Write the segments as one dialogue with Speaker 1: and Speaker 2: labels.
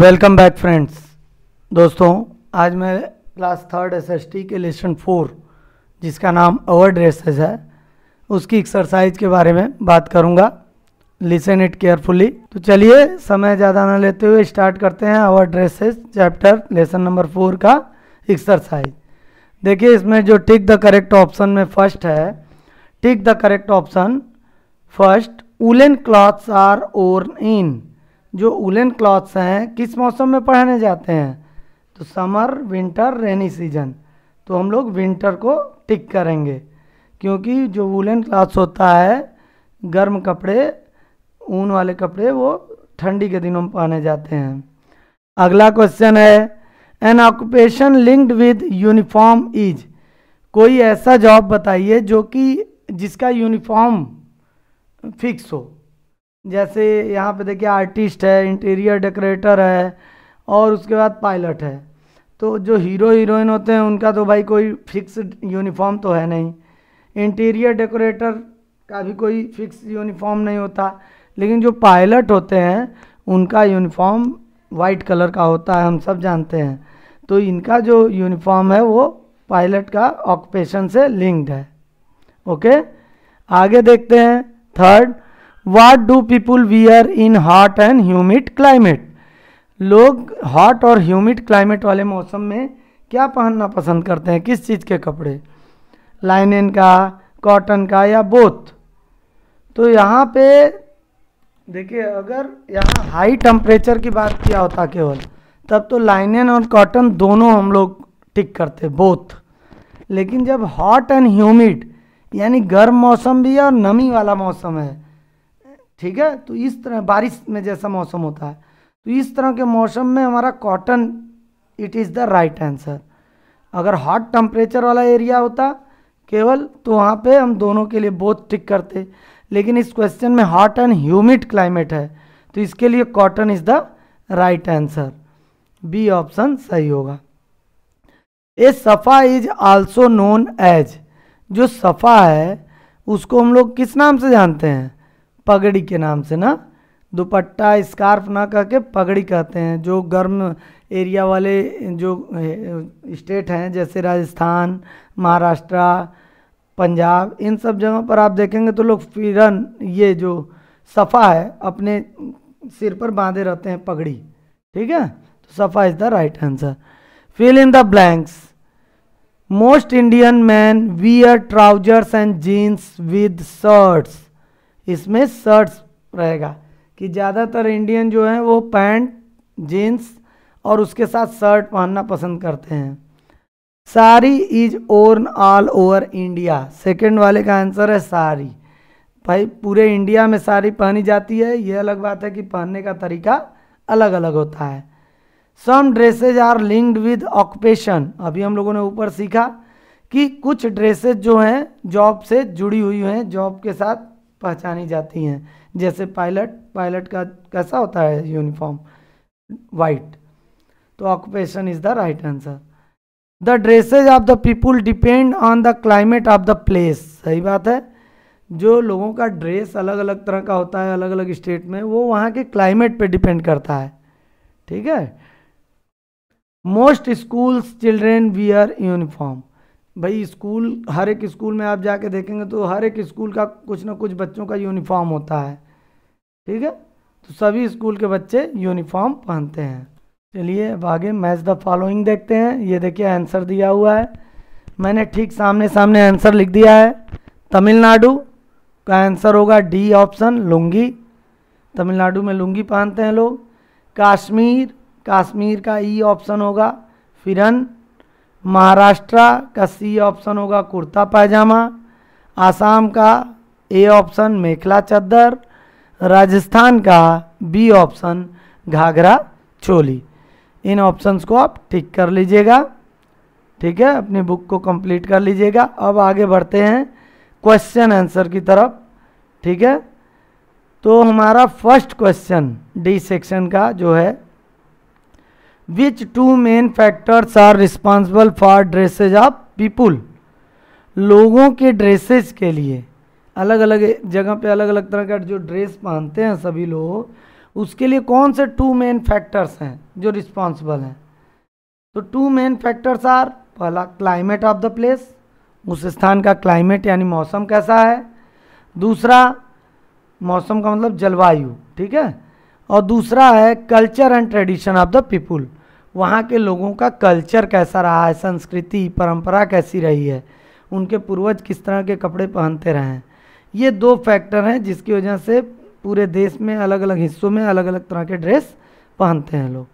Speaker 1: welcome back friends दोस्तों आज मैं क्लास थर्ड एसएसटी के लेसन फोर जिसका नाम ओवर ड्रेसेस है उसकी एक्सरसाइज के बारे में बात करूंगा लिसन इट केयरफुली तो चलिए समय ज़्यादा ना लेते हुए स्टार्ट करते हैं our dresses chapter lesson number four का एक्सरसाइज देखिए इसमें जो टिक द करेक्ट ऑप्शन में फर्स्ट है tick the correct option first woollen clothes are worn in जो उलन क्लॉथ्स हैं किस मौसम में पहने जाते हैं तो समर विंटर रेनी सीजन तो हम लोग विंटर को टिक करेंगे क्योंकि जो वूलन क्लॉथ्स होता है गर्म कपड़े ऊन वाले कपड़े वो ठंडी के दिनों में पहने जाते हैं अगला क्वेश्चन है an occupation linked with uniform is कोई ऐसा जॉब बताइए जो कि जिसका यूनिफॉर्म फिक्स हो जैसे यहाँ पे देखिए आर्टिस्ट है इंटीरियर डेकोरेटर है और उसके बाद पायलट है तो जो हीरो हीरोइन होते हैं उनका तो भाई कोई फिक्स यूनिफॉर्म तो है नहीं इंटीरियर डेकोरेटर का भी कोई फिक्स यूनिफॉर्म नहीं होता लेकिन जो पायलट होते हैं उनका यूनिफॉर्म वाइट कलर का होता है हम सब जानते हैं तो इनका जो यूनिफॉर्म है वो पायलट का ऑक्यूपेशन से लिंक्ड है ओके आगे देखते हैं third what do people wear in hot and humid climate लोग हॉट और ह्यूमिड क्लाइमेट वाले मौसम में क्या पहनना पसंद करते हैं किस चीज़ के कपड़े लाइनिन का कॉटन का या बोथ तो यहाँ पे देखिए अगर यहाँ हाई टेम्परेचर की बात किया होता केवल तब तो लाइनिन और कॉटन दोनों हम लोग टिक करते बोथ लेकिन जब हॉट एंड ह्यूमिड यानी गर्म मौसम भी है और नमी वाला मौसम है ठीक है तो इस तरह बारिश में जैसा मौसम होता है तो इस तरह के मौसम में हमारा cotton it is the right answer अगर हॉट टेम्परेचर वाला एरिया होता केवल तो वहाँ पे हम दोनों के लिए बोथ टिक करते लेकिन इस क्वेश्चन में हॉट एंड ह्यूमिड क्लाइमेट है तो इसके लिए cotton is the right answer B option सही होगा ए सफ़ा इज आल्सो नोन एज जो सफ़ा है उसको हम लोग किस नाम से जानते हैं पगड़ी के नाम से ना दुपट्टा स्कार्फ ना कह के पगड़ी कहते हैं जो गर्म एरिया वाले जो स्टेट हैं जैसे राजस्थान महाराष्ट्र पंजाब इन सब जगहों पर आप देखेंगे तो लोग फिरन ये जो सफ़ा है अपने सिर पर बांधे रहते हैं पगड़ी ठीक है तो safa is the right answer fill in the blanks most Indian men wear trousers and jeans with shirts इसमें शर्ट्स रहेगा कि ज़्यादातर इंडियन जो हैं वो पैंट जीन्स और उसके साथ शर्ट पहनना पसंद करते हैं sari is worn all over India second वाले का आंसर है सारी भाई पूरे इंडिया में साड़ी पहनी जाती है यह अलग बात है कि पहनने का तरीका अलग अलग होता है some dresses are linked with occupation अभी हम लोगों ने ऊपर सीखा कि कुछ ड्रेसेज जो हैं जॉब से जुड़ी हुई हैं जॉब के साथ पहचानी जाती हैं जैसे पायलट पायलट का कैसा होता है यूनिफॉर्म वाइट तो occupation is the right answer the dresses of the people depend on the climate of the place सही बात है जो लोगों का ड्रेस अलग अलग तरह का होता है अलग अलग स्टेट में वो वहाँ के क्लाइमेट पे डिपेंड करता है ठीक है most schools children wear uniform भाई स्कूल हर एक स्कूल में आप जाके देखेंगे तो हर एक स्कूल का कुछ ना कुछ बच्चों का यूनिफॉर्म होता है ठीक है तो सभी स्कूल के बच्चे यूनिफॉर्म पहनते हैं चलिए अब आगे मैच द फॉलोइंग देखते हैं ये देखिए आंसर दिया हुआ है मैंने ठीक सामने सामने आंसर लिख दिया है तमिलनाडु का आंसर होगा डी ऑप्शन लुंगी तमिलनाडु में लुंगी पहनते हैं लोग कश्मीर कश्मीर का ई ऑप्शन होगा फिरन महाराष्ट्र का सी ऑप्शन होगा कुर्ता पैजामा आसाम का ए ऑप्शन मेखला चद्दर राजस्थान का बी ऑप्शन घाघरा चोली इन ऑप्शंस को आप टिक कर लीजिएगा ठीक है अपनी बुक को कंप्लीट कर लीजिएगा अब आगे बढ़ते हैं क्वेश्चन आंसर की तरफ ठीक है तो हमारा फर्स्ट क्वेश्चन डी सेक्शन का जो है which two main factors are responsible for dresses of people लोगों के ड्रेसेस के लिए अलग अलग जगह पे अलग अलग तरह का जो ड्रेस पहनते हैं सभी लोग उसके लिए कौन से टू मेन फैक्टर्स हैं जो रिस्पॉन्सिबल हैं तो टू मेन फैक्टर्स आर पहला क्लाइमेट ऑफ द प्लेस उस स्थान का क्लाइमेट यानी मौसम कैसा है दूसरा मौसम का मतलब जलवायु ठीक है और दूसरा है culture and tradition of the people वहाँ के लोगों का कल्चर कैसा रहा है संस्कृति परंपरा कैसी रही है उनके पूर्वज किस तरह के कपड़े पहनते रहे हैं ये दो फैक्टर हैं जिसकी वजह से पूरे देश में अलग अलग हिस्सों में अलग अलग तरह के ड्रेस पहनते हैं लोग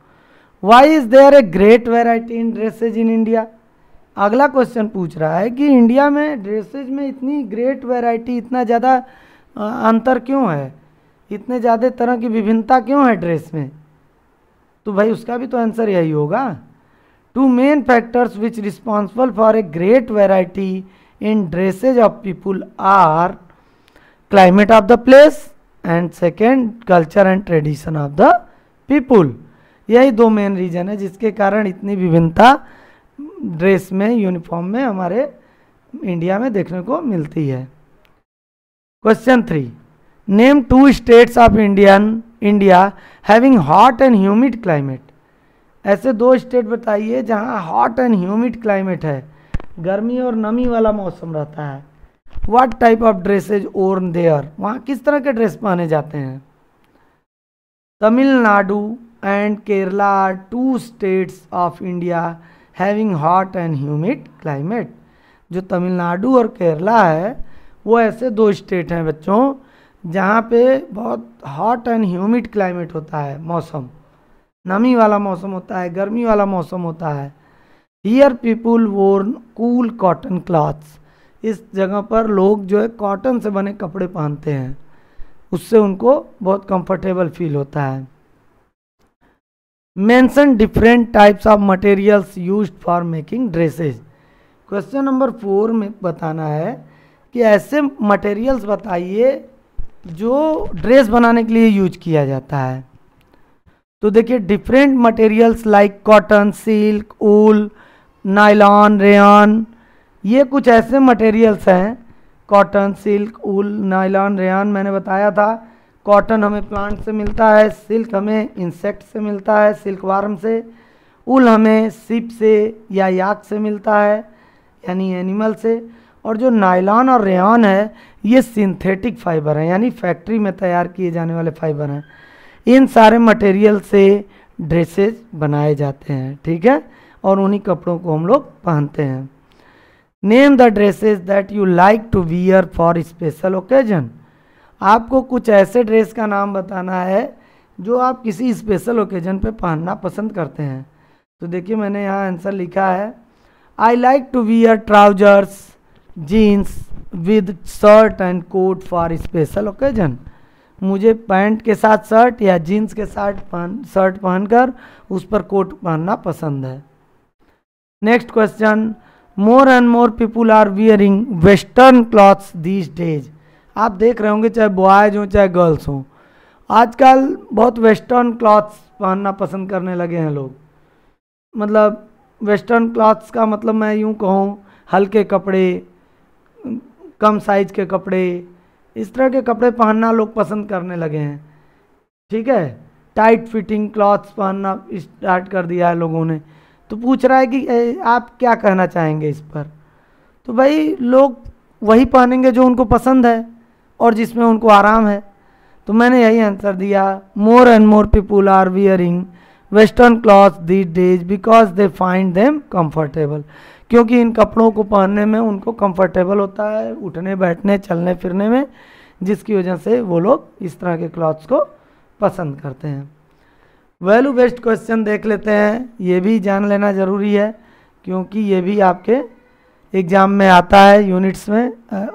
Speaker 1: why is there a great variety in dresses in India अगला क्वेश्चन पूछ रहा है कि इंडिया में ड्रेसेज में इतनी ग्रेट वेराइटी इतना ज़्यादा अंतर क्यों है इतने ज़्यादा तरह की विभिन्नता क्यों है ड्रेस में तो भाई उसका भी तो आंसर यही होगा two main factors which responsible for a great variety in dresses of people are climate of the place and second culture and tradition of the people यही दो मेन रीजन है जिसके कारण इतनी विभिन्नता ड्रेस में यूनिफॉर्म में हमारे इंडिया में देखने को मिलती है question three name two states of Indian India having hot and humid climate ऐसे दो स्टेट बताइए जहाँ हॉट एंड ह्यूमिड क्लाइमेट है गर्मी और नमी वाला मौसम रहता है what type of dresses worn there वहाँ किस तरह के ड्रेस पहने जाते हैं Tamil Nadu and Kerala two states of India having hot and humid climate जो तमिलनाडु और केरला है वो ऐसे दो स्टेट हैं बच्चों जहाँ पे बहुत हॉट एंड ह्यूमिड क्लाइमेट होता है मौसम नमी वाला मौसम होता है गर्मी वाला मौसम होता है here people worn cool cotton clothes इस जगह पर लोग जो है कॉटन से बने कपड़े पहनते हैं उससे उनको बहुत कंफर्टेबल फील होता है mention different types of materials use for making dresses question number four में बताना है कि ऐसे मटेरियल्स बताइए जो ड्रेस बनाने के लिए यूज किया जाता है तो देखिए different materials like cotton silk wool nylon rayon ये कुछ ऐसे मटेरियल्स हैं cotton silk wool nylon rayon मैंने बताया था कॉटन हमें प्लांट से मिलता है सिल्क हमें इंसेक्ट से मिलता है सिल्क वार्म से ऊल हमें सिप से या याक से मिलता है यानी एनिमल से और जो नायलॉन और रेन है ये सिंथेटिक फाइबर हैं यानी फैक्ट्री में तैयार किए जाने वाले फाइबर हैं इन सारे मटेरियल से ड्रेसेज बनाए जाते हैं ठीक है और उन्हीं कपड़ों को हम लोग पहनते हैं name the dresses that you like to wear for special occasion आपको कुछ ऐसे ड्रेस का नाम बताना है जो आप किसी स्पेशल ओकेजन पे पहनना पसंद करते हैं तो देखिए मैंने यहाँ आंसर लिखा है I like to wear trousers jeans with shirt and coat for special occasion मुझे पैंट के साथ शर्ट या जीन्स के साथ पहन शर्ट पहनकर उस पर कोट पहनना पसंद है next question more and more people are wearing western clothes these days आप देख रहे होंगे चाहे बॉयज़ हों चाहे गर्ल्स हों आजकल बहुत वेस्टर्न क्लॉथ्स पहनना पसंद करने लगे हैं लोग मतलब वेस्टर्न क्लॉथ्स का मतलब मैं यूँ कहूँ हल्के कपड़े कम साइज के कपड़े इस तरह के कपड़े पहनना लोग पसंद करने लगे हैं ठीक है टाइट फिटिंग क्लॉथ्स पहनना स्टार्ट कर दिया है लोगों ने तो पूछ रहा है कि आप क्या कहना चाहेंगे इस पर तो भाई लोग वही पहनेंगे जो उनको पसंद है और जिसमें उनको आराम है तो मैंने यही आंसर दिया more and more people are wearing western cloth these days because they find them comfortable क्योंकि इन कपड़ों को पहनने में उनको कंफर्टेबल होता है उठने बैठने चलने फिरने में जिसकी वजह से वो लोग इस तरह के क्लॉथ्स को पसंद करते हैं वैल्यू बेस्ड क्वेश्चन देख लेते हैं ये भी जान लेना ज़रूरी है क्योंकि ये भी आपके एग्जाम में आता है यूनिट्स में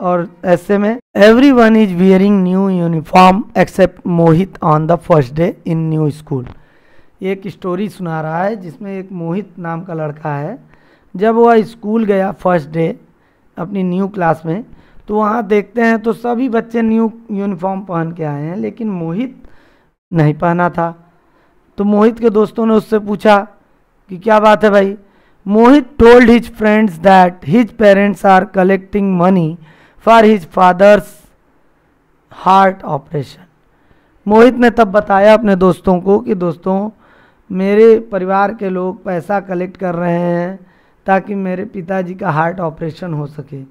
Speaker 1: और ऐसे में everyone is wearing new uniform except Mohit on the first day in new school एक स्टोरी सुना रहा है जिसमें एक मोहित नाम का लड़का है जब वह स्कूल गया फर्स्ट डे अपनी न्यू क्लास में तो वहाँ देखते हैं तो सभी बच्चे न्यू यूनिफॉर्म पहन के आए हैं लेकिन मोहित नहीं पहना था तो मोहित के दोस्तों ने उससे पूछा कि क्या बात है भाई Mohit told his friends that his parents are collecting money for his father's heart operation Mohit ने तब बताया अपने दोस्तों को कि दोस्तों मेरे परिवार के लोग पैसा कलेक्ट कर रहे हैं ताकि मेरे पिताजी का हार्ट ऑपरेशन हो सके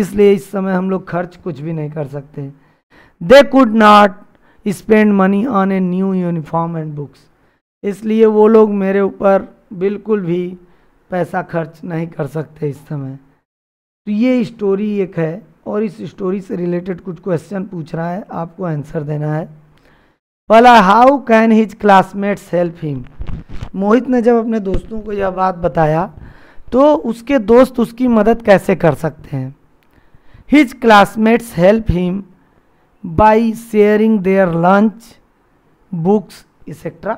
Speaker 1: इसलिए इस समय हम लोग खर्च कुछ भी नहीं कर सकते they could not spend money on a new uniform and books इसलिए वो लोग मेरे ऊपर बिल्कुल भी पैसा खर्च नहीं कर सकते इस समय तो ये स्टोरी एक है और इस स्टोरी से रिलेटेड कुछ क्वेश्चन पूछ रहा है आपको आंसर देना है पहला how can his classmates help him Mohit ने जब अपने दोस्तों को यह बात बताया तो उसके दोस्त उसकी मदद कैसे कर सकते हैं his classmates help him by sharing their lunch books etcetera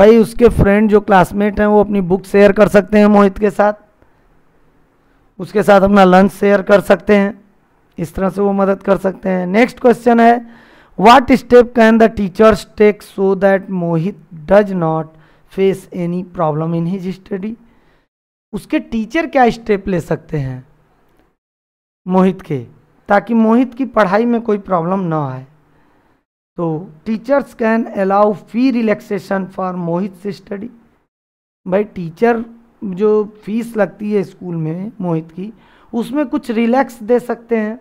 Speaker 1: भाई उसके फ्रेंड जो क्लासमेट हैं वो अपनी बुक शेयर कर सकते हैं मोहित के साथ उसके साथ अपना लंच शेयर कर सकते हैं इस तरह से वो मदद कर सकते हैं नेक्स्ट क्वेश्चन है what step can the teachers take so that Mohit does not face any problem in his study उसके टीचर क्या स्टेप ले सकते हैं मोहित के ताकि मोहित की पढ़ाई में कोई प्रॉब्लम ना आए तो teachers can allow fee relaxation for Mohit से स्टडी भाई टीचर जो फीस लगती है स्कूल में मोहित की उसमें कुछ रिलैक्स दे सकते हैं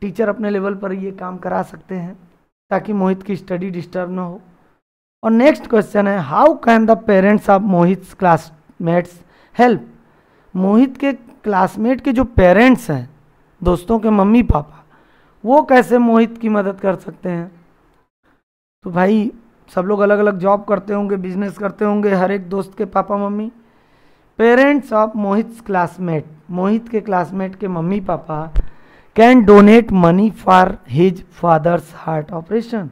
Speaker 1: टीचर अपने लेवल पर ये काम करा सकते हैं ताकि मोहित की स्टडी डिस्टर्ब ना हो और नेक्स्ट क्वेश्चन है how can the parents of Mohit classmates help Mohit के क्लासमेट के जो पेरेंट्स हैं दोस्तों के मम्मी पापा वो कैसे मोहित की मदद कर सकते हैं तो भाई सब लोग अलग अलग जॉब करते होंगे बिजनेस करते होंगे हर एक दोस्त के पापा मम्मी parents of Mohit classmate Mohit के क्लासमेट के मम्मी पापा can donate money for his father's heart operation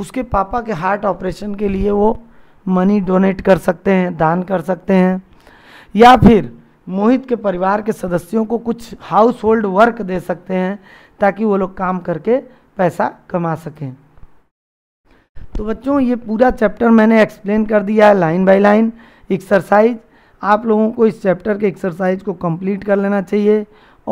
Speaker 1: उसके पापा के हार्ट ऑपरेशन के लिए वो मनी डोनेट कर सकते हैं दान कर सकते हैं या फिर मोहित के परिवार के सदस्यों को कुछ हाउस होल्ड वर्क दे सकते हैं ताकि वो लोग काम करके पैसा कमा सकें तो बच्चों ये पूरा चैप्टर मैंने एक्सप्लेन कर दिया है लाइन बाय लाइन एक्सरसाइज आप लोगों को इस चैप्टर के एक्सरसाइज को कंप्लीट कर लेना चाहिए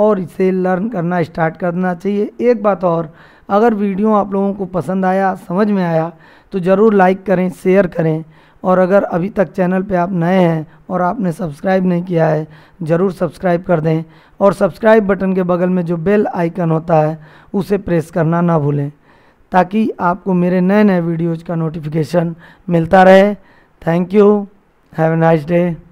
Speaker 1: और इसे लर्न करना स्टार्ट करना चाहिए एक बात और अगर वीडियो आप लोगों को पसंद आया समझ में आया तो ज़रूर लाइक करें शेयर करें और अगर अभी तक चैनल पे आप नए हैं और आपने सब्सक्राइब नहीं किया है ज़रूर सब्सक्राइब कर दें और सब्सक्राइब बटन के बगल में जो बेल आइकन होता है उसे प्रेस करना ना भूलें ताकि आपको मेरे नए नए वीडियोज़ का नोटिफिकेशन मिलता रहे thank you have a nice day